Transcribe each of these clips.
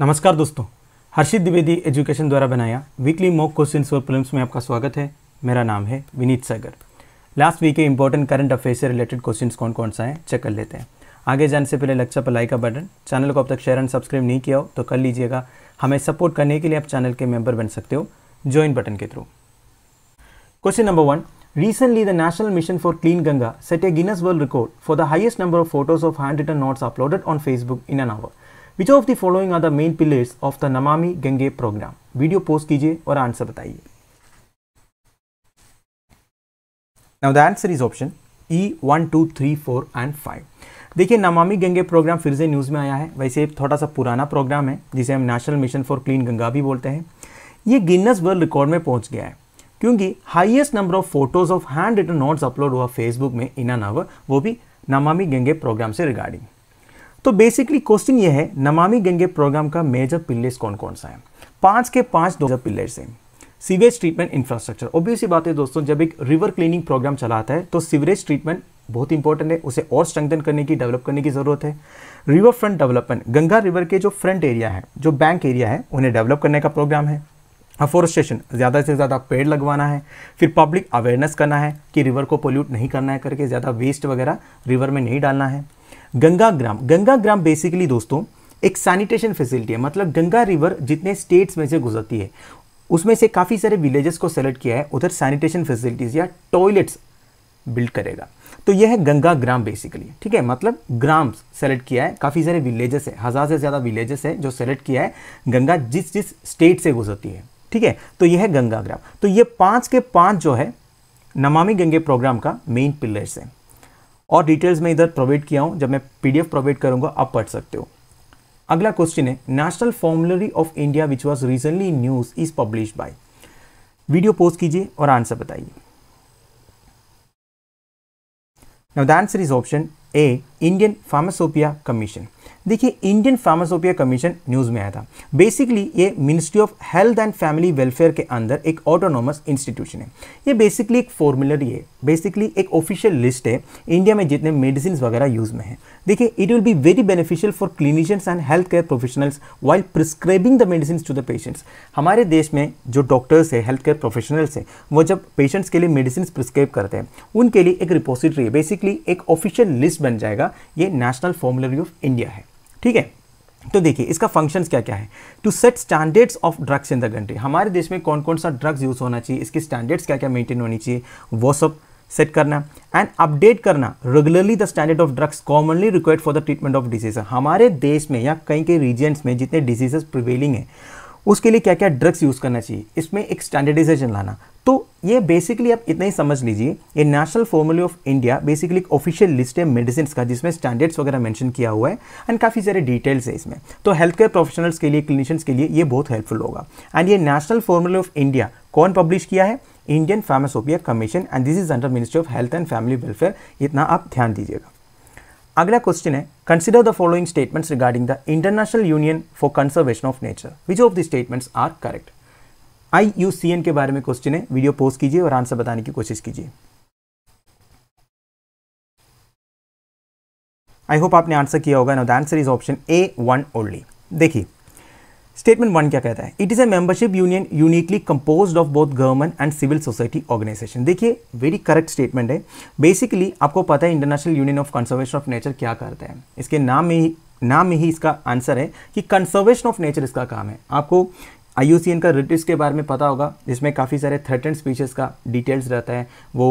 नमस्कार दोस्तों हर्षित द्विवेदी एजुकेशन द्वारा बनाया वीकली मॉक क्वेश्चन और प्रिलिम्स में आपका स्वागत है मेरा नाम है विनीत सागर लास्ट वीक के इंपॉर्टेंट करंट अफेयर से रिलेटेड क्वेश्चन कौन कौन सा है चेक कर लेते हैं आगे जाने से पहले लक्ष्य पर लाइक का बटन चैनल को अब तक शेयर एंड सब्सक्राइब नहीं किया हो तो कर लीजिएगा हमें सपोर्ट करने के लिए आप चैनल के मेंबर बन सकते हो ज्वाइन बटन के through question number one the national mission for clean Ganga set a Guinness world record for the the number of photos of hand written notes uploaded on Facebook in an hour which of the following are the main pillars of the Namami Gange program video post कीजिए और answer बताइए now the answer is option E one two three four and five देखिए नमामि Gange programme फिर से news में आया है वैसे थोड़ा सा पुराना प्रोग्राम है जिसे हम national mission for clean Ganga भी बोलते हैं ये गिनस वर्ल्ड रिकॉर्ड में पहुंच गया है क्योंकि highest number of photos of hand written notes upload हुआ फेसबुक में इन एन आवर वो भी नमामि गंगे प्रोग्राम से रिगार्डिंग तो बेसिकली क्वेश्चन ये है नमामि गंगे प्रोग्राम का मेजर पिल्लर्स कौन कौन सा है पाँच के पाँच दो पिल्लर्स हैं सीवेज ट्रीटमेंट इंफ्रास्ट्रक्चर ऑब्वियस ही बात है दोस्तों जब एक रिवर क्लीनिंग प्रोग्राम चलाता है तो सीवरेज ट्रीटमेंट बहुत इंपॉर्टेंट है उसे और स्ट्रेंथन करने की डेवलप करने की ज़रूरत है river front development Ganga river के जो फ्रंट एरिया है जो बैंक एरिया है उन्हें डेवलप करने का प्रोग्राम है अफोरेस्टेशन ज़्यादा से ज़्यादा पेड़ लगवाना है फिर पब्लिक अवेयरनेस करना है कि रिवर को पोल्यूट नहीं करना है करके ज़्यादा वेस्ट वगैरह रिवर में नहीं डालना है गंगा ग्राम गंगा ग्राम बेसिकली दोस्तों एक सैनिटेशन फैसिलिटी है मतलब गंगा रिवर जितने स्टेट्स में से गुजरती है उसमें से काफ़ी सारे विलेजेस को सेलेक्ट किया है उधर सैनिटेशन फैसिलिटीज़ या टॉयलेट्स बिल्ड करेगा तो यह है गंगा ग्राम बेसिकली ठीक है मतलब ग्राम्स सेलेक्ट किया है काफ़ी सारे विलेजेस है हज़ार से ज़्यादा विलेजेस है जो सेलेक्ट किया है गंगा जिस जिस स्टेट से गुजरती है ठीक है तो यह है गंगा ग्राम तो ये पाँच के पाँच जो है नमामि गंगे प्रोग्राम का मेन पिलर्स है और डिटेल्स में इधर प्रोवाइड किया हूँ जब मैं पीडीएफ प्रोवाइड करूँगा आप पढ़ सकते हो अगला क्वेश्चन है national formulary of India which was recently news is publish by video post कीजिए और आंसर बताइए now the answer is option A Indian pharmacopoeia commission देखिए इंडियन फार्मासोपिया कमीशन न्यूज़ में आया था बेसिकली ये ministry of health and family welfare के अंदर एक ऑटोनोमस इंस्टीट्यूशन है ये बेसिकली एक फॉर्मुलरी है बेसिकली एक ऑफिशियल लिस्ट है इंडिया में जितने मेडिसिन वगैरह यूज़ में है देखिए it will be very beneficial for clinicians and health care professionals while prescribing the medicine to the patients हमारे देश में जो डॉक्टर्स है हेल्थ केयर प्रोफेशनल्स हैं वो जब पेशेंट्स के लिए मेडिसिन प्रिस्क्राइब करते हैं उनके लिए एक रिपोजिटरी बेसिकली एक ऑफिशियल लिस्ट बन जाएगा का ये नेशनल फॉर्मुलरी ऑफ इंडिया है ठीक है तो देखिए इसका फंक्शन क्या क्या है to set standards of drugs in the country हमारे देश में कौन कौन सा ड्रग्स यूज़ होना चाहिए इसके स्टैंडर्ड्स क्या क्या मेंटेन होनी चाहिए वो सब सेट करना एंड अपडेट करना regularly the standard of drugs commonly required for the treatment of disease हमारे देश में या कई कई रीजन्स में जितने डिजीजेस प्रिवेलिंग है उसके लिए क्या क्या ड्रग्स यूज़ करना चाहिए इसमें एक स्टैंडर्डाइजेशन लाना तो ये बेसिकली आप इतना ही समझ लीजिए ये national formulary of India basically एक ऑफिशियल लिस्ट है मेडिसिन का जिसमें स्टैंडर्ड्स वगैरह मेंशन किया हुआ है एंड काफ़ी सारे डिटेल्स है इसमें तो हेल्थ केयर प्रोफेशनल्स के लिए क्लिनिशियंस के लिए ये बहुत हेल्पफुल होगा एंड ये नेशनल फॉर्मूले ऑफ इंडिया कौन पब्लिश किया है Indian pharmacopoeia commission and this is under ministry of health and family welfare इतना आप ध्यान दीजिएगा अगला क्वेश्चन है consider the following statements regarding the international union for conservation of nature which of the statements are correct I के बारे में question है वीडियो पोस्ट कीजिए और आंसर बताने की कोशिश कीजिए आई होप आपने आंसर किया होगा no the answer is option A one only देखिए स्टेटमेंट वन क्या कहता है it is a membership union uniquely compose of both government and civil society organisation देखिए वेरी करेक्ट स्टेटमेंट है बेसिकली आपको पता है international union of conservation of nature क्या करता है इसके नाम में ही नाम में ही इसका आंसर है कि कंजर्वेशन ऑफ नेचर इसका काम है आपको आई का रिट के बारे में पता होगा जिसमें काफ़ी सारे थ्रेटन स्पीशीज़ का डिटेल्स रहता है वो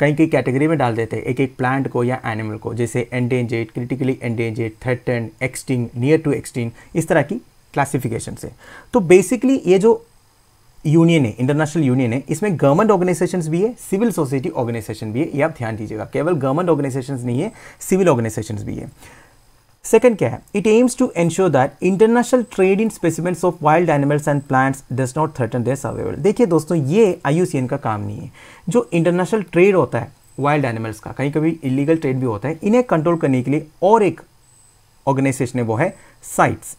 कई कई कैटेगरी में डाल देते हैं एक एक प्लांट को या एनिमल को जैसे endangered critically endangered threaten extinct near to extinct इस तरह की क्लासिफिकेशन से तो बेसिकली ये जो यूनियन है इंटरनेशनल यूनियन है इसमें गवर्नमेंट ऑर्गेनाइजेशंस भी है सिविल सोसाइटी ऑर्गेनाइजेशन भी है ये आप ध्यान दीजिएगा केवल गवर्नमेंट ऑर्गेनाइजेशंस नहीं है सिविल ऑर्गेनाइजेशंस भी है सेकेंड क्या है it aims to ensure that international trade in specimens of wild animals and plants does not threaten their survival देखिए दोस्तों ये आई का काम नहीं है जो इंटरनेशनल ट्रेड होता है वाइल्ड एनिमल्स का कहीं कभी इलीगल ट्रेड भी होता है इन्हें कंट्रोल करने के लिए और एक ऑर्गेनाइजेशन है वो है CITES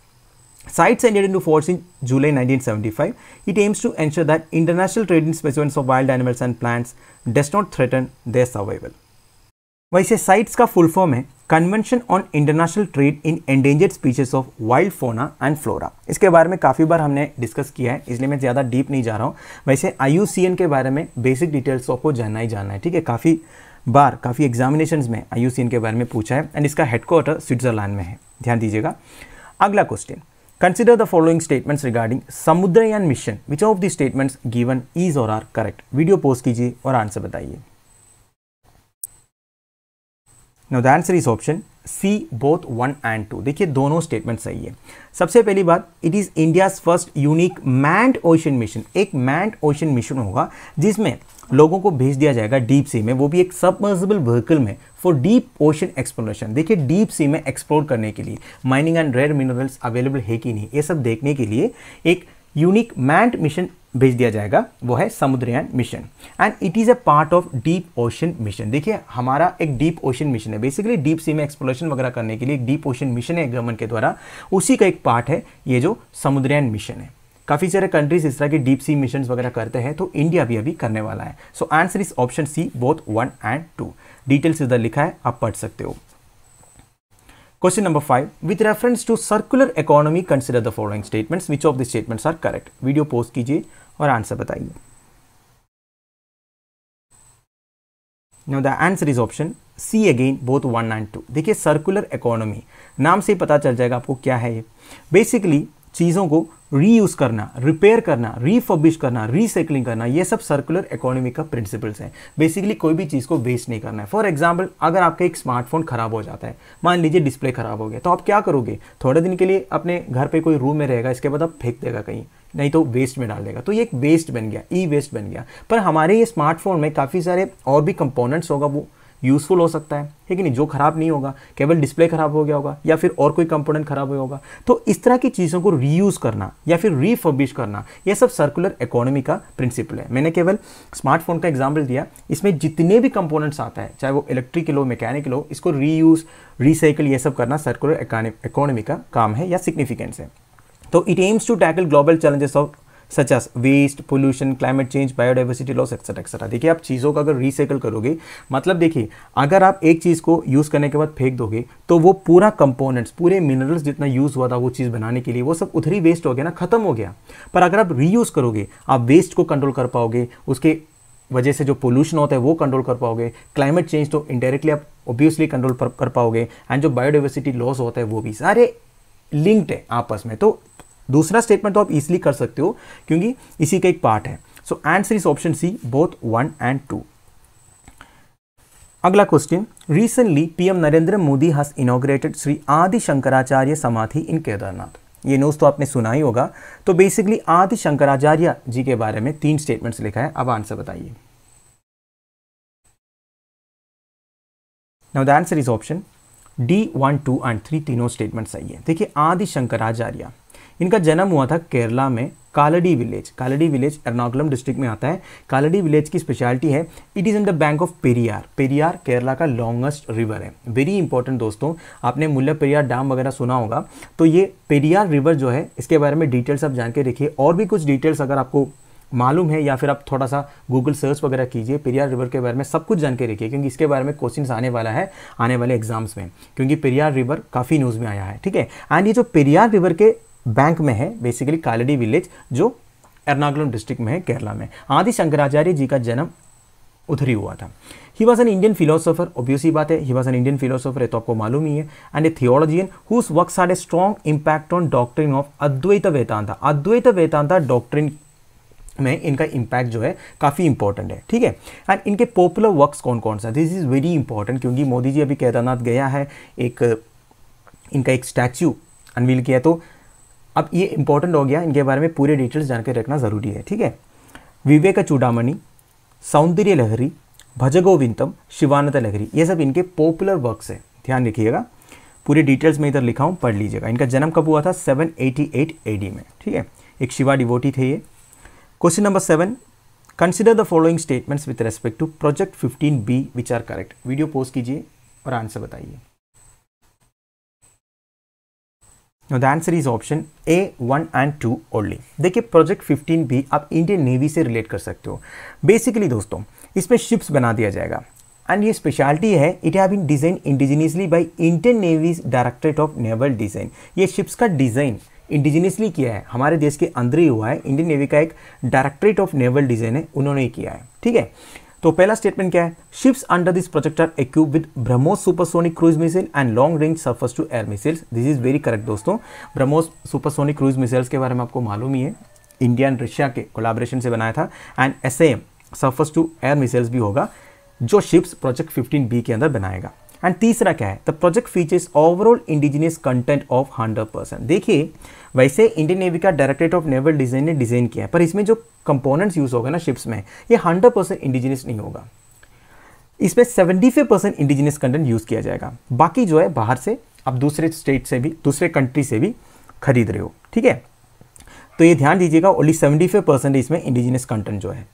Sites entered into force in July 1975. It aims to ensure that international trade in specimens of wild animals and plants does not threaten their survival. वैसे साइट्स का फुल फॉर्म है convention on international trade in endangered species of wild fauna and flora इसके बारे में काफ़ी बार हमने discuss किया है इसलिए मैं ज़्यादा डीप नहीं जा रहा हूँ वैसे आई के बारे में बेसिक डिटेल्स आपको जानना ही जानना है ठीक है काफ़ी बार काफ़ी एग्जामिनेशन में आई के बारे में पूछा है एंड इसका हेडक्वार्टर स्विट्जरलैंड में है ध्यान दीजिएगा अगला question consider the following statements regarding Samudrayaan mission which of the statements given is और आर करेक्ट वीडियो पोस्ट कीजिए और आंसर बताइए no the answer is option C both one and two देखिए दोनों स्टेटमेंट सही है सबसे पहली बात it is India's first unique manned ocean mission एक मैंड ओशन मिशन होगा जिसमें लोगों को भेज दिया जाएगा डीप सी में वो भी एक सबमर्सिबल व्हीकल में फॉर डीप ओशन एक्सप्लोरेशन देखिए डीप सी में एक्सप्लोर करने के लिए mining and rare minerals available है कि नहीं ये सब देखने के लिए एक यूनिक मैंड मिशन भेज दिया जाएगा वो है Samudrayaan mission and it is a part of deep ocean mission देखिए हमारा एक डीप ओशन मिशन है बेसिकली डीप सी में एक्सप्लोरेशन वगैरह करने के लिए एक डीप ओशन मिशन है गवर्नमेंट के द्वारा उसी का एक पार्ट है ये जो समुद्रयान मिशन है काफ़ी सारे कंट्रीज इस तरह के डीप सी मिशन वगैरह करते हैं तो इंडिया भी अभी करने वाला है so answer is option C both one and two details इधर लिखा है आप पढ़ सकते हो question number five with reference to circular economy consider the following statements which of the statements are correct video post कीजिए और आंसर बताइए no the answer is option C again both one and two देखिए circular economy नाम से ही पता चल जाएगा आपको क्या है ये बेसिकली चीज़ों को रीयूज करना रिपेयर करना रिफर्बिश करना रीसाइकिलिंग करना ये सब सर्कुलर इकोनॉमी का प्रिंसिपल्स हैं बेसिकली कोई भी चीज़ को वेस्ट नहीं करना है फॉर एग्जाम्पल अगर आपका एक स्मार्टफोन खराब हो जाता है मान लीजिए डिस्प्ले खराब हो गया तो आप क्या करोगे थोड़े दिन के लिए अपने घर पर कोई रूम में रहेगा इसके बाद आप फेंक देगा कहीं नहीं तो वेस्ट में डाल देगा तो ये एक वेस्ट बन गया ई वेस्ट बन गया पर हमारे ये स्मार्टफोन में काफ़ी सारे और भी कंपोनेंट्स होगा वो यूज़फुल हो सकता है ठीक है नहीं जो ख़राब नहीं होगा केवल डिस्प्ले ख़राब हो गया होगा या फिर और कोई कंपोनेंट ख़राब हुआ होगा तो इस तरह की चीज़ों को रीयूज़ करना या फिर रीफर्बिश करना यह सब सर्कुलर इकोनॉमी का प्रिंसिपल है मैंने केवल स्मार्टफोन का एग्जाम्पल दिया इसमें जितने भी कंपोनेंट्स आता है चाहे वो इलेक्ट्रिकल हो मैकेनिकल हो इसको रीयूज़ रिसाइकल ये सब करना सर्कुलर इकोनॉमी का काम है या सिग्निफिकेंस है तो it aims to tackle global challenges of such as waste pollution climate change biodiversity loss etcetera etcetera देखिए आप चीज़ों का अगर रिसाइकल करोगे मतलब देखिए अगर आप एक चीज़ को यूज़ करने के बाद फेंक दोगे तो वो पूरा कंपोनेंट्स पूरे मिनरल्स जितना यूज़ हुआ था वो चीज़ बनाने के लिए वो सब उधर ही वेस्ट हो गया ना खत्म हो गया पर अगर आप रीयूज़ करोगे आप वेस्ट को कंट्रोल कर पाओगे उसके वजह से जो पोल्यूशन होता है वो कंट्रोल कर पाओगे क्लाइमेट चेंज तो इंडायरेक्टली आप ऑब्वियसली कंट्रोल कर पाओगे एंड जो बायोडाइवर्सिटी लॉस होता है वो भी सारे लिंक्ड है आपस में तो दूसरा स्टेटमेंट तो आप इजिली कर सकते हो क्योंकि इसी का एक पार्ट है so answer is option C both one and two अगला question recently PM Narendra Modi has inaugurated Shri Adi Shankaracharya समाधि इन केदारनाथ ये न्यूज़ तो आपने सुना ही होगा तो बेसिकली आदि शंकराचार्य जी के बारे में तीन स्टेटमेंट्स लिखा है अब आंसर बताइए now the answer is option D one two and three तीनों स्टेटमेंट सही है देखिए आदि शंकराचार्य इनका जन्म हुआ था केरला में Kalady village Kalady village Ernakulam district में आता है कालडी विलेज की स्पेशलिटी है it is in the bank of Periyar Periyar Kerala का लॉन्गेस्ट रिवर है वेरी इंपॉर्टेंट दोस्तों आपने मुल्ला पेरियार डैम वगैरह सुना होगा तो ये पेरियार रिवर जो है इसके बारे में डिटेल्स आप जान के रखिए और भी कुछ डिटेल्स अगर आपको मालूम है या फिर आप थोड़ा सा गूगल सर्च वगैरह कीजिए पेरियार रिवर के बारे में सब कुछ जान के रखिए क्योंकि इसके बारे में क्वेश्चन आने वाला है आने वाले एग्जाम्स में क्योंकि पेरियार रिवर काफ़ी न्यूज़ में आया है ठीक है एंड ये जो पेरियार रिवर के बैंक में है बेसिकली कालडी विलेज जो एर्नाकुलम डिस्ट्रिक्ट में है केरला में आदि शंकराचार्य जी का जन्म उधर ही हुआ था he was an Indian philosopher obviously बात है he was an Indian philosopher है तो आपको मालूम ही है and a theologian whose work are a strong impact on doctrine of Advaita Vedanta Advaita Vedanta doctrine में इनका इम्पैक्ट जो है काफ़ी इंपॉर्टेंट है ठीक है एंड इनके पॉपुलर वर्क्स कौन कौन सा दिस इज़ वेरी इंपॉर्टेंट क्योंकि मोदी जी अभी केदारनाथ गया है एक इनका एक स्टैच्यू अनवील किया तो अब ये इंपॉर्टेंट हो गया इनके बारे में पूरे डिटेल्स जानकर रखना ज़रूरी है ठीक है विवेक चूडामणि सौंदर्य लहरी गोविंदम शिवानंद लहरी ये सब इनके पॉपुलर वर्क्स हैं ध्यान रखिएगा पूरे डिटेल्स में इधर लिखा हूँ पढ़ लीजिएगा इनका जन्म कब हुआ था 788 एटी में ठीक है एक शिवा डिवोटी थे ये question number seven consider the following statements with respect to project fifteen B which are correct video post कीजिए और आंसर बताइए Now the answer is option A one and two only देखिए प्रोजेक्ट 15 भी आप Indian navy से relate कर सकते हो बेसिकली दोस्तों इसमें शिप्स बना दिया जाएगा एंड ये स्पेशलिटी है it have been designed indigenously by Indian navy's directorate of naval design ये शिप्स का डिज़ाइन इंडिजिनियसली किया है हमारे देश के अंदर ही हुआ है इंडियन नेवी का एक डायरेक्टरेट ऑफ नेवल डिज़ाइन है उन्होंने किया है ठीक है तो पहला स्टेटमेंट क्या है ships under this project are equip with BrahMos supersonic cruise missile and long range surface to air missiles this is very correct दोस्तों ब्रह्मोस सुपरसोनिक क्रूज मिसाइल्स के बारे में आपको मालूम ही है इंडिया एंड रशिया के कोलाब्रेशन से बनाया था and S A M surface to air missiles भी होगा जो शिप्स प्रोजेक्ट 15 बी के अंदर बनाएगा एंड तीसरा क्या है the project features overall indigenous content of hundred percent देखिए वैसे इंडियन नेवी का डायरेक्टरेट ऑफ नेवल डिज़ाइन ने डिज़ाइन किया है पर इसमें जो कंपोनेंट्स यूज़ होगा ना शिप्स में ये हंड्रेड परसेंट इंडिजिनियस नहीं होगा इसमें seventy five percent indigenous content use किया जाएगा बाकी जो है बाहर से आप दूसरे स्टेट से भी दूसरे कंट्री से भी खरीद रहे हो ठीक है तो ये ध्यान दीजिएगा ओनली सेवेंटी फाइव परसेंट इसमें इंडिजिनियस कंटेंट जो है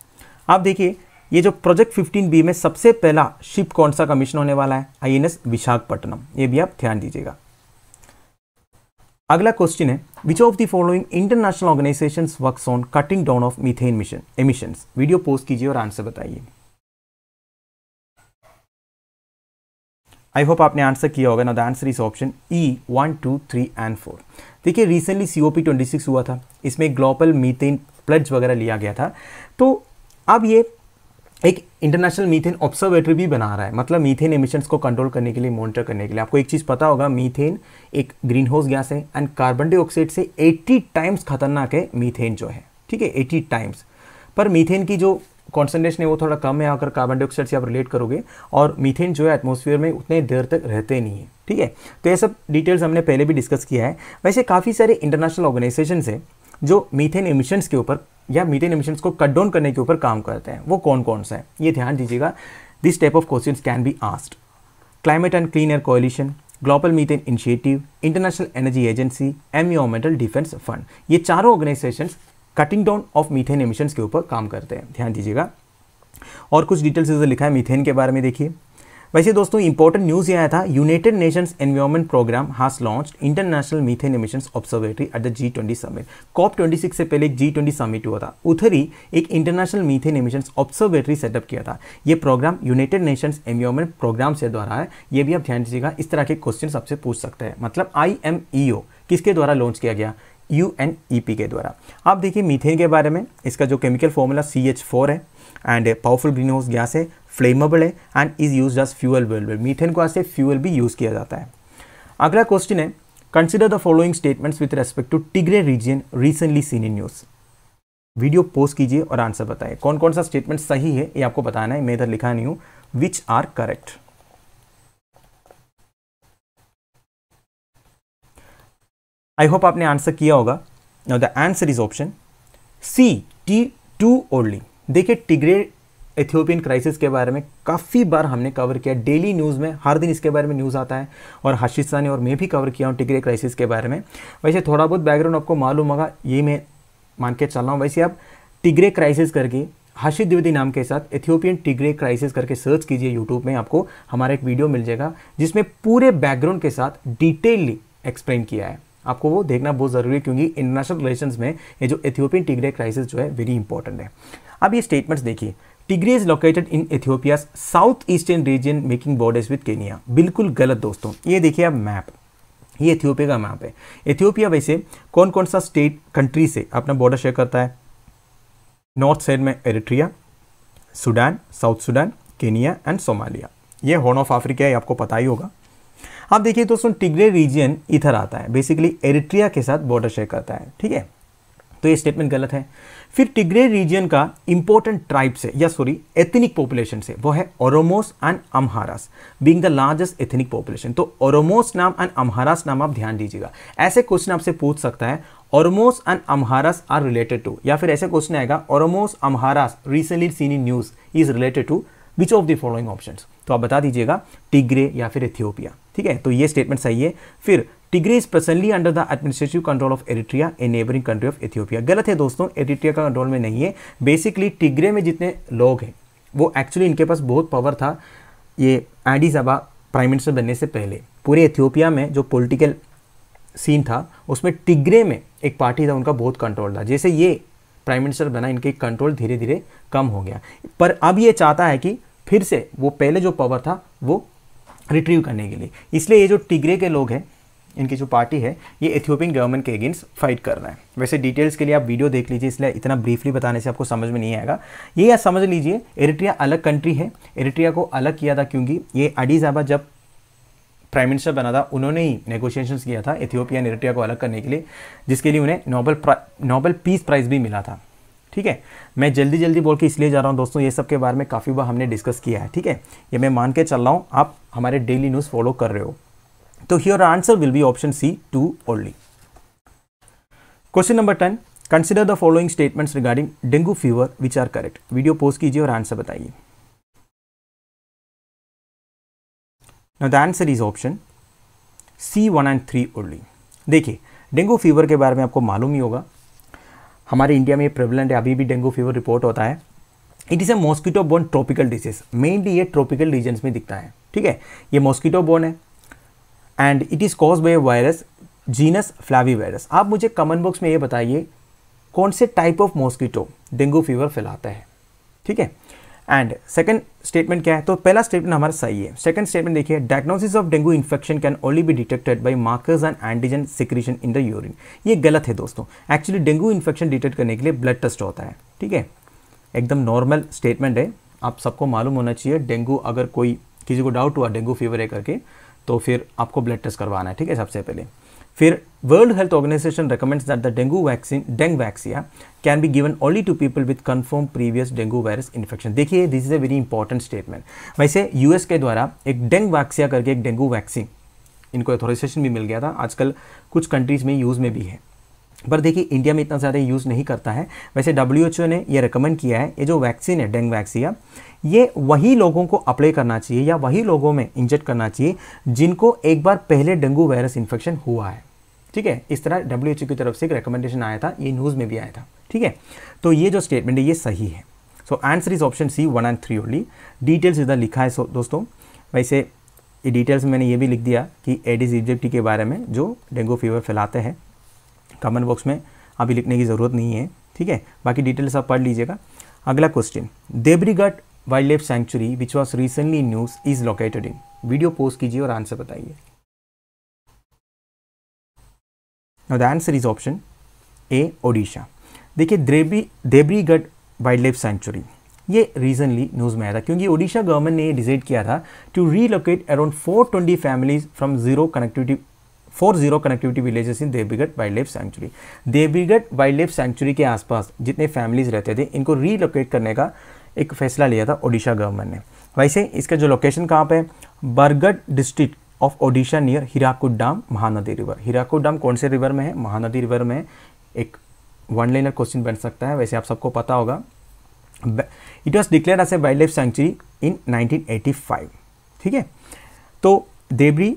आप देखिए ये जो प्रोजेक्ट 15 में सबसे पहला शिप कौन सा कमीशन होने वाला है आईएनएस विशाखपट्टनम ये भी आप ध्यान दीजिएगा अगला क्वेश्चन है which of the following international organisation works on cutting down of methane mission emission video post कीजिए और आंसर बताइए आई होप आपने आंसर किया होगा ना the answer is option E one two three and four देखिए recently C O P twenty six हुआ था इसमें ग्लोबल मीथेन प्लज वगैरह लिया गया था तो अब ये एक इंटरनेशनल मीथेन ऑब्जर्वेटरी भी बना रहा है मतलब मीथेन एमिशंस को कंट्रोल करने के लिए मॉनिटर करने के लिए आपको एक चीज़ पता होगा मीथेन एक ग्रीन हाउस गैस है एंड कार्बन डाइऑक्साइड से 80 टाइम्स खतरनाक है मीथेन जो है ठीक है 80 टाइम्स पर मीथेन की जो कॉन्सेंट्रेशन है वो थोड़ा कम है अगर कार्बन डाइऑक्साइड से आप रिलेट करोगे और मीथेन जो है एटमोसफियर में उतने देर तक रहते नहीं है ठीक है तो ये सब डिटेल्स हमने पहले भी डिस्कस किया है वैसे काफ़ी सारे इंटरनेशनल ऑर्गेनाइजेशन है जो मीथेन एमिशंस के ऊपर या मीथेन एमिशंस को कट डाउन करने के ऊपर काम करते हैं वो कौन कौन सा है ये ध्यान दीजिएगा this type of question can be asked climate and clean air coalition global methane initiative international energy agency environmental defence fund ये चारों organisation cutting down of methane emissions के ऊपर काम करते हैं ध्यान दीजिएगा और कुछ डिटेल्स इधर लिखा है मीथेन के बारे में देखिए वैसे दोस्तों इंपॉर्टेंट न्यूज़ ये आया था United Nations Environment Programme has launch international methane emissions observatory at the G twenty summit COP twenty six से पहले एक जी ट्वेंटी समिट हुआ था उधर ही एक international methane emissions observatory setup किया था ये programme United Nations Environment Programme से द्वारा है ये भी आप ध्यान दीजिएगा इस तरह के क्वेश्चन आपसे पूछ सकते हैं मतलब आई एम ई ओ किसके द्वारा लॉन्च किया गया यू एन ई पी के द्वारा आप देखिए मीथेन के बारे में इसका जो chemical formula C H four है and powerful green house gas है फ्लेमेबल है and is use as fuel well methane को ऐसे फ्यूअल भी यूज़ किया जाता है अगला क्वेश्चन है consider the following statements with respect to Tigray region recently seen in news video post कीजिए और आंसर बताइए कौन कौन सा स्टेटमेंट सही है ये आपको बताना है मैं इधर लिखा नहीं हूं which are correct I hope आपने आंसर किया होगा the answer is option C T two only देखिए टिग्रे एथियोपियन क्राइसिस के बारे में काफ़ी बार हमने कवर किया डेली न्यूज़ में हर दिन इसके बारे में न्यूज़ आता है और हशीसा ने और मैं भी कवर किया हूँ टिग्रे क्राइसिस के बारे में वैसे थोड़ा बहुत बैकग्राउंड आपको मालूम होगा ये मैं मान के चल रहा हूँ वैसे आप टिग्रे क्राइसिस करके हाशिद द्विवेदी नाम के साथ एथियोपियन टिग्रे क्राइसिस करके सर्च कीजिए यूट्यूब में आपको हमारा एक वीडियो मिल जाएगा जिसमें पूरे बैकग्राउंड के साथ डिटेलली एक्सप्लेन किया है आपको वो देखना बहुत ज़रूरी है क्योंकि इंटरनेशनल रिलेशंस में ये जो एथियोपियन टिग्रे क्राइसिस जो है वेरी इंपॉर्टेंट है अब ये स्टेटमेंट्स देखिए Tigray is located in Ethiopia south eastern region making borders with Kenya बिल्कुल गलत दोस्तों ये देखिए अब मैप ये एथियोपिया का मैप है एथियोपिया वैसे कौन कौन सा स्टेट कंट्री से अपना बॉर्डर शेयर करता है नॉर्थ साइड में Eritrea Sudan South Sudan Kenya and Somalia ये हॉर्न ऑफ अफ्रीका है आपको पता ही होगा आप देखिए दोस्तों टिग्रे रीजन इधर आता है बेसिकली एरिट्रिया के साथ बॉर्डर शेयर करता है ठीक है तो ये स्टेटमेंट गलत है फिर टिग्रे रीजन का इंपॉर्टेंट ट्राइब से या सॉरी एथनिक पॉपुलेशन से वो है Oromos and Amharas being the largest ethnic population तो ओरोमोस नाम एंड अमहारास नाम आप ध्यान दीजिएगा ऐसे क्वेश्चन आपसे पूछ सकता है Oromos and Amharas are related to या फिर ऐसे क्वेश्चन आएगा Oromos Amharas recently seen in news is related to which of the following option तो आप बता दीजिएगा टिग्रे या फिर इथियोपिया ठीक है तो ये स्टेटमेंट सही है फिर Tigray is presently under the administrative control of Eritrea a neighbouring country of Ethiopia गलत है दोस्तों एरिट्रिया का कंट्रोल में नहीं है बेसिकली टिग्रे में जितने लोग हैं वो एक्चुअली इनके पास बहुत पावर था ये एडी जबा प्राइम मिनिस्टर बनने से पहले पूरे इथियोपिया में जो पॉलिटिकल सीन था उसमें टिग्रे में एक पार्टी था उनका बहुत कंट्रोल था जैसे ये प्राइम मिनिस्टर बना इनके कंट्रोल धीरे धीरे कम हो गया पर अब ये चाहता है कि फिर से वो पहले जो पावर था वो रिट्रीव करने के लिए इसलिए ये जो टिग्रे के लोग हैं इनकी जो पार्टी है ये इथियोपियन गवर्नमेंट के अगेंस्ट फाइट कर रहा है वैसे डिटेल्स के लिए आप वीडियो देख लीजिए इसलिए इतना ब्रीफली बताने से आपको समझ में नहीं आएगा ये आप समझ लीजिए एरिट्रिया अलग कंट्री है एरिट्रिया को अलग किया था क्योंकि ये अडीजाबा जब प्राइम मिनिस्टर बना था उन्होंने ही नेगोशिएशंस किया था इथियोपिया एरिट्रिया को अलग करने के लिए जिसके लिए उन्हें नोबल नोबल पीस प्राइज़ भी मिला था ठीक है मैं जल्दी जल्दी बोल के इसलिए जा रहा हूँ दोस्तों ये सब के बारे में काफ़ी बार हमने डिस्कस किया है ठीक है ये मैं मान के चल रहा हूँ आप हमारे डेली न्यूज़ फॉलो कर रहे हो तो here answer will be option C two only question number ten consider the following statements regarding dengue fever which are correct video post कीजिए और आंसर बताइए the answer is option C one and three only देखिए dengue fever के बारे में आपको मालूम ही होगा हमारे इंडिया में प्रेवलेंट है अभी भी डेंगू फीवर रिपोर्ट होता है it is a mosquito borne tropical disease mainly ये ट्रॉपिकल रीजन्स में दिखता है ठीक है ये मॉस्किटो बोन है and it is cause by virus genus flavivirus आप मुझे कमेंट बॉक्स में ये बताइए कौन से type of mosquito dengue fever फैलाता है ठीक है एंड सेकंड स्टेटमेंट क्या है तो पहला स्टेटमेंट हमारा सही है सेकंड स्टेटमेंट देखिए diagnosis of dengue infection can only be detected by markers and antigen secretion in the urine ये गलत है दोस्तों एक्चुअली डेंगू इन्फेक्शन डिटेक्ट करने के लिए ब्लड टेस्ट होता है ठीक है एकदम नॉर्मल स्टेटमेंट है आप सबको मालूम होना चाहिए डेंगू अगर कोई किसी को डाउट हुआ डेंगू फीवर है करके तो फिर आपको ब्लड टेस्ट करवाना है ठीक है सबसे पहले फिर World Health Organization recommends that the dengue vaccine Dengvaxia can be given only to people with confirm previous dengue virus infection देखिए this is a very important statement वैसे यूएस के द्वारा एक डेंग वैक्सिया करके एक डेंगू वैक्सीन इनको authorisation भी मिल गया था आजकल कुछ कंट्रीज़ में यूज़ में भी है पर देखिए इंडिया में इतना ज़्यादा यूज़ नहीं करता है वैसे डब्ल्यू ने ये रिकमेंड किया है ये जो वैक्सीन है डेंग वैक्सिया ये वही लोगों को अप्लाई करना चाहिए या वही लोगों में इंजेक्ट करना चाहिए जिनको एक बार पहले डेंगू वायरस इन्फेक्शन हुआ है ठीक है इस तरह डब्ल्यू की तरफ से एक रिकमेंडेशन आया था ये न्यूज़ में भी आया था ठीक है तो ये जो स्टेटमेंट है ये सही है so answer is option C one and three only details इधर लिखा है दोस्तों वैसे ये डिटेल्स में मैंने ये भी लिख दिया कि एडिस इजिप्टी के बारे में जो डेंगू फीवर फैलाते हैं कमेंट बॉक्स में अभी लिखने की ज़रूरत नहीं है ठीक है बाकी डिटेल्स आप पढ़ लीजिएगा अगला question Debrigarh wildlife sanctuary which was recently news is located in video post कीजिए और आंसर बताइए Now the answer is option A Odisha. देखिए देबी देबरीगढ़ वाइल्ड लाइफ सेंचुरी ये रिसेंटली न्यूज़ में आया था क्योंकि ओडिशा गवर्नमेंट ने ये डिसाइड किया था to relocate around 420 families from zero connectivity four zero connectivity villages in Devigarh wildlife sanctuary Devigarh wildlife sanctuary के आसपास जितने फैमिलीज रहते थे इनको रीलोकेट करने का एक फैसला लिया था ओडिशा गवर्नमेंट ने वैसे इसका जो लोकेशन कहाँ पर Bargarh district of Odisha near Hirakud dam Mahanadi river Hirakud dam कौन से रिवर में है महानदी रिवर में एक वन लाइनर क्वेश्चन बन सकता है वैसे आप सबको पता होगा it was declare as a wildlife sanctuary in 1985 ठीक है तो 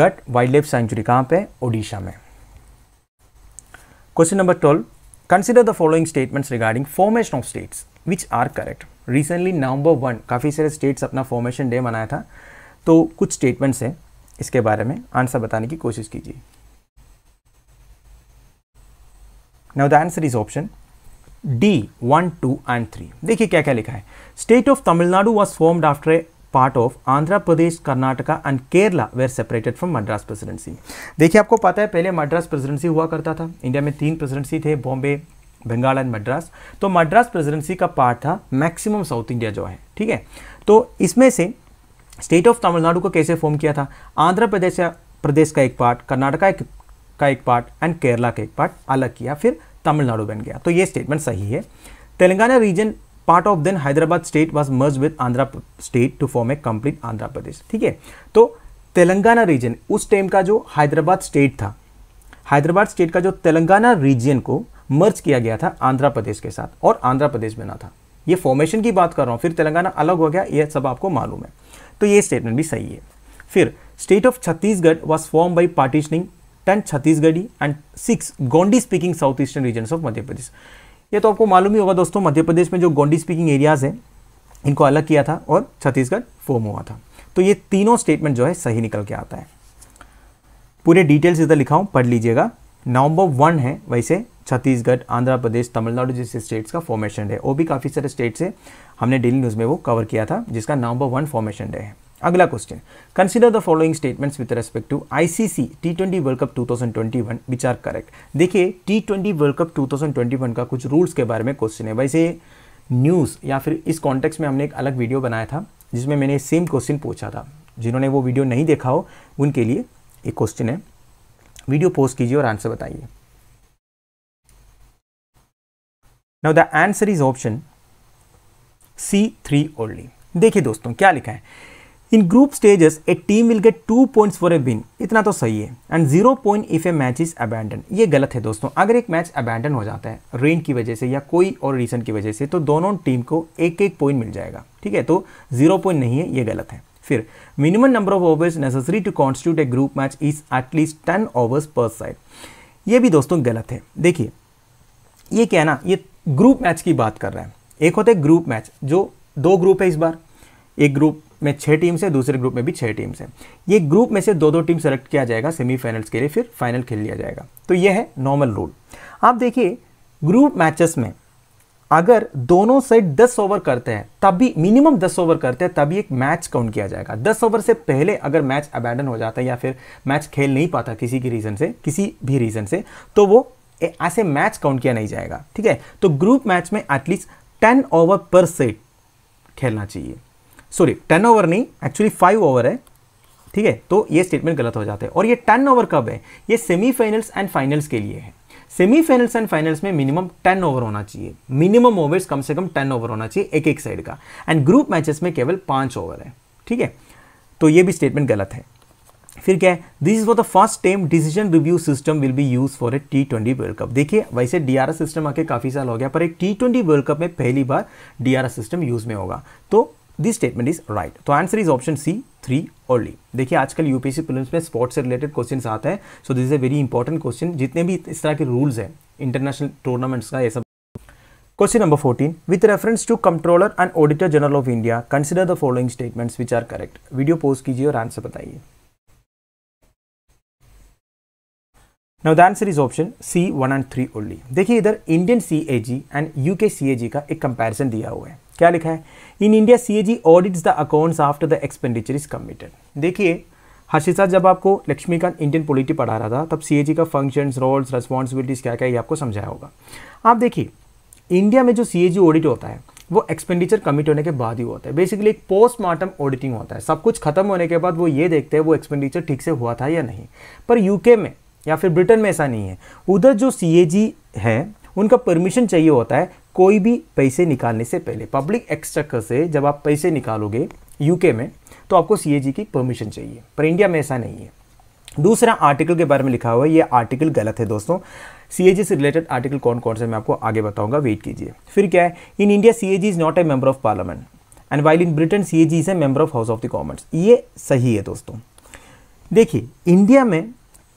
Debrigarh wildlife sanctuary कहाँ पे ओडिशा में question number twelve consider the following statements regarding formation of states which are correct recently November one काफ़ी सारे स्टेट्स अपना formation day मनाया था तो कुछ स्टेटमेंट्स हैं इसके बारे में आंसर बताने की कोशिश कीजिए now the answer is option D one two and three देखिए क्या क्या लिखा है state of Tamil Nadu was formed after a part of Andhra Pradesh Karnataka and Kerala were separated from Madras presidency देखिए आपको पता है पहले मद्रास प्रेसिडेंसी हुआ करता था इंडिया में तीन प्रेसिडेंसी थे बॉम्बे बंगाल एंड मद्रास तो मद्रास प्रेसिडेंसी का पार्ट था मैक्सिमम साउथ इंडिया जो है ठीक है तो इसमें से स्टेट ऑफ तमिलनाडु को कैसे फॉर्म किया था आंध्र प्रदेश प्रदेश का एक पार्ट कर्नाटका का एक पार्ट एंड केरला का एक पार्ट अलग किया फिर तमिलनाडु बन गया तो ये स्टेटमेंट सही है Telangana region part of then Hyderabad state was merge with Andhra state to form a complete Andhra Pradesh ठीक है तो तेलंगाना रीजन उस टाइम का जो हैदराबाद स्टेट था हैदराबाद स्टेट का जो तेलंगाना रीजन को मर्ज किया गया था आंध्र प्रदेश के साथ और आंध्र प्रदेश बना था ये फॉर्मेशन की बात कर रहा हूँ फिर तेलंगाना अलग हो गया ये सब आपको मालूम है तो ये स्टेटमेंट भी सही है फिर state of Chhattisgarh was form by partitioning ten Chhattisgarhi and six Gondi speaking south eastern region of Madhya Pradesh ये तो आपको मालूम ही होगा दोस्तों मध्य प्रदेश में जो गोंडी स्पीकिंग एरियाज हैं इनको अलग किया था और छत्तीसगढ़ फॉर्म हुआ था तो ये तीनों स्टेटमेंट जो है सही निकल के आता है पूरे डिटेल्स इधर लिखा हूँ पढ़ लीजिएगा नवंबर वन है वैसे छत्तीसगढ़ आंध्र प्रदेश तमिलनाडु जैसे स्टेट्स का फॉर्मेशन है वो भी काफ़ी सारे स्टेट्स है हमने डेली न्यूज़ में वो कवर किया था जिसका नंबर वन फॉर्मेशन डे है अगला question consider the following statements with respect to ICC T twenty World Cup 2021 which are correct देखिए टी ट्वेंटी वर्ल्ड कप 2021 का कुछ रूल्स के बारे में क्वेश्चन है वैसे न्यूज़ या फिर इस कॉन्टेक्स्ट में हमने एक अलग वीडियो बनाया था जिसमें मैंने सेम क्वेश्चन पूछा था जिन्होंने वो वीडियो नहीं देखा हो उनके लिए एक क्वेश्चन है वीडियो पोस्ट कीजिए और आंसर बताइए now the answer is option C three only देखिए दोस्तों क्या लिखा है in group stages a team will get two points for a win इतना तो सही है and zero point if a match is abandon ये गलत है दोस्तों अगर एक मैच अबैंडन हो जाता है रेन की वजह से या कोई और रीज़न की वजह से तो दोनों टीम को एक एक पॉइंट मिल जाएगा ठीक है तो जीरो पॉइंट नहीं है ये गलत है फिर minimum number of overs necessary to constitute a group match is at least ten overs per side ये भी दोस्तों गलत है देखिए ये क्या ना ये ग्रुप मैच की बात कर रहा है एक होते हैं ग्रुप मैच जो दो ग्रुप है इस बार एक ग्रुप में छः टीम्स है दूसरे ग्रुप में भी छः टीम्स हैं ये ग्रुप में से दो दो टीम सेलेक्ट किया जाएगा सेमीफाइनल्स के लिए फिर फाइनल खेल लिया जाएगा तो ये है नॉर्मल रूल आप देखिए ग्रुप मैचेस में अगर दोनों साइड दस ओवर करते हैं तभी मिनिमम दस ओवर करते हैं तभी एक मैच काउंट किया जाएगा दस ओवर से पहले अगर मैच अबैंडन हो जाता है या फिर मैच खेल नहीं पाता किसी की रीज़न से किसी भी रीज़न से तो वो ऐसे मैच काउंट किया नहीं जाएगा ठीक है तो ग्रुप मैच में at least ten over per side खेलना चाहिए सॉरी टेन ओवर नहीं एक्चुअली फाइव ओवर है ठीक है तो ये स्टेटमेंट गलत हो जाता है और ये टेन ओवर कब है ये सेमीफाइनल्स एंड फाइनल्स के लिए है सेमीफाइनल्स एंड फाइनल्स में मिनिमम टेन ओवर होना चाहिए मिनिमम ओवर्स कम से कम टेन ओवर होना चाहिए एक एक साइड का एंड ग्रुप मैचेस में केवल पाँच ओवर है ठीक है तो ये भी स्टेटमेंट गलत है फिर क्या है this is for the first time decision review system will be use for a T twenty World Cup देखिए वैसे डी आर सिस्टम आके काफ़ी साल हो गया पर एक टी ट्वेंटी वर्ल्ड कप में पहली बार डी आर सिस्टम यूज़ में होगा तो दिस स्टेटमेंट इज राइट तो answer is option C three only देखिए आजकल यूपीएससी प्रीलिम्स में स्पोर्ट्स से रिलेटेड क्वेश्चन आते हैं so this is a very important question जितने भी इस तरह के रूल्स हैं इंटरनेशनल टूर्नामेंट्स का ये सब question number fourteen with reference to controller and auditor general of India consider the following statements which are correct video post कीजिए और आंसर बताइए now the answer is option C one and three only देखिए इधर Indian C A G and U K C A जी का एक comparison दिया हुआ है क्या लिखा है in India C A G audits the accounts after the expenditure is committed देखिए हर्षिता जब आपको लक्ष्मीकांत इंडियन पॉलिटी पढ़ा रहा था तब सी ए जी का फंक्शंस रोल्स रेस्पॉन्सिबिलिटीज़ क्या क्या ये आपको समझाया होगा आप देखिए इंडिया में जो सी ए जी ऑडिट होता है वो एक्सपेंडिचर कमिट होने के बाद ही होता है बेसिकली एक पोस्टमार्टम ऑडिटिंग होता है सब कुछ खत्म होने के बाद वो ये देखते हैं वो एक्सपेंडिचर ठीक से हुआ था या नहीं पर यूके में या फिर ब्रिटेन में ऐसा नहीं है उधर जो सी है उनका परमिशन चाहिए होता है कोई भी पैसे निकालने से पहले पब्लिक एक्सचेकर से जब आप पैसे निकालोगे यूके में तो आपको सी की परमिशन चाहिए पर इंडिया में ऐसा नहीं है दूसरा आर्टिकल के बारे में लिखा हुआ है ये आर्टिकल गलत है दोस्तों सी से रिलेटेड आर्टिकल कौन कौन से मैं आपको आगे बताऊंगा वेट कीजिए फिर क्या है in India C is not a member of parliament and while in Britain C is a member of House of the Commons ये सही है दोस्तों देखिए इंडिया में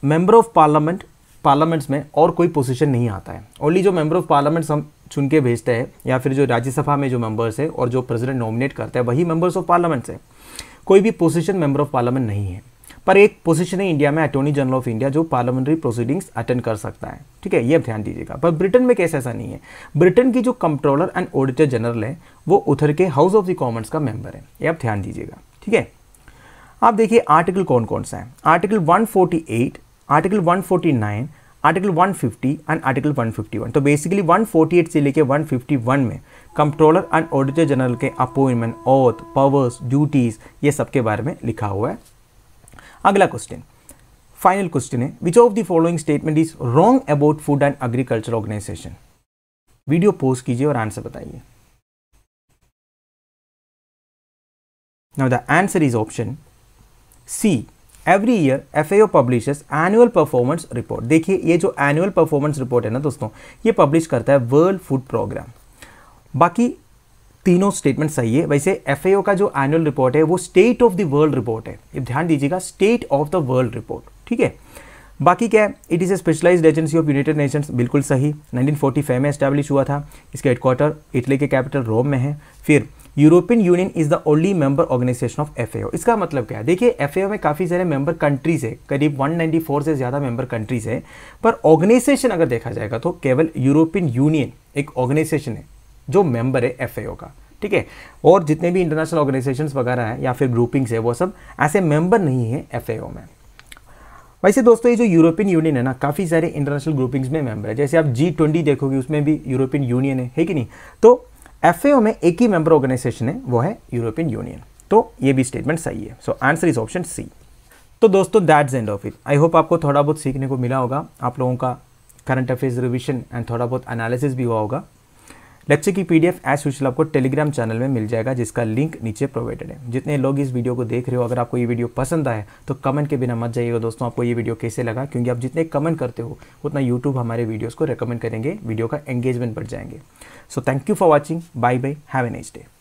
मेंबर ऑफ पार्लियामेंट पार्लियामेंट्स में और कोई पोजीशन नहीं आता है ओनली जो मेंबर ऑफ पार्लियामेंट्स हम चुन के भेजते हैं या फिर जो राज्यसभा में जो मेंबर्स है और जो प्रेसिडेंट नॉमिनेट करते हैं वही मेंबर्स ऑफ पार्लियामेंट्स है कोई भी पोजीशन मेंबर ऑफ पार्लियामेंट नहीं है पर एक पोजीशन है इंडिया में अटोर्नी जनरल ऑफ इंडिया जो पार्लियामेंट्री प्रोसीडिंग्स अटेंड कर सकता है ठीक है ये ध्यान दीजिएगा पर ब्रिटेन में कैसे ऐसा नहीं है ब्रिटेन की जो कंट्रोलर एंड ऑडिटर जनरल है वो उथर के हाउस ऑफ द कॉमन्स का मेंबर है ये आप ध्यान दीजिएगा ठीक है आप देखिए आर्टिकल कौन कौन सा है article 148 article 149, article 150 and article 151 तो बेसिकली 148 से लेके 151 में कंट्रोलर एंड ऑडिटर जनरल के अपॉइंटमेंट ओथ पावर्स ड्यूटीज ये सब के बारे में लिखा हुआ है अगला क्वेश्चन फाइनल क्वेश्चन है which of the following statement is wrong about Food and Agriculture Organization video post कीजिए और आंसर बताइए now the answer is option C every year F A publish annual performance report देखिए ये जो annual performance report है ना दोस्तों ये पब्लिश करता है वर्ल्ड फूड प्रोग्राम बाकी तीनों स्टेटमेंट सही है वैसे एफ का जो एनुअल रिपोर्ट है वो state of the world report है ये ध्यान दीजिएगा state of the world report ठीक है बाकी क्या है it is a specialised agency of United Nations बिल्कुल सही 1945 में एस्टैब्लिश हुआ था इसका हेडक्वार्टर इटली के कैपिटल रोम में है फिर European Union is the only member organisation of F इसका मतलब क्या है देखिए एफ में काफ़ी सारे मेंबर कंट्रीज है करीब 194 से ज़्यादा मेंबर कंट्रीज है पर ऑर्गेनाइजेशन अगर देखा जाएगा तो केवल यूरोपियन यूनियन एक ऑर्गेनाइजेशन है जो मेंबर है एफ का ठीक है और जितने भी इंटरनेशनल ऑर्गेनाइजेशन वगैरह हैं या फिर ग्रुपिंग्स है वो सब ऐसे मेंबर नहीं है एफ में वैसे दोस्तों ये जो यूरोपियन यूनियन है ना काफ़ी सारे इंटरनेशनल ग्रुपिंग्स में मेंबर है जैसे आप जी ट्वेंटी देखोगे उसमें भी यूरोपियन यूनियन है है कि नहीं तो एफ में एक ही मेंबर ऑर्गेनाइजेशन है वो है यूरोपियन यूनियन तो ये भी स्टेटमेंट सही है so answer is option C तो दोस्तों that's end of it I hope आपको थोड़ा बहुत सीखने को मिला होगा आप लोगों का करंट अफेयर्स रिविजन एंड थोड़ा बहुत एनालिसिस भी हुआ होगा लेक्चर की पीडीएफ एस यूजल आपको टेलीग्राम चैनल में मिल जाएगा जिसका लिंक नीचे प्रोवाइडेड है जितने लोग इस वीडियो को देख रहे हो अगर आपको ये वीडियो पसंद आए तो कमेंट के बिना मत जाइएगा दोस्तों आपको ये वीडियो कैसे लगा क्योंकि आप जितने कमेंट करते हो उतना यूट्यूब हमारे वीडियोज़ को रिकमेंड करेंगे वीडियो का एंगेजमेंट बढ़ जाएंगे So thank you for watching. Bye bye. Have a nice day.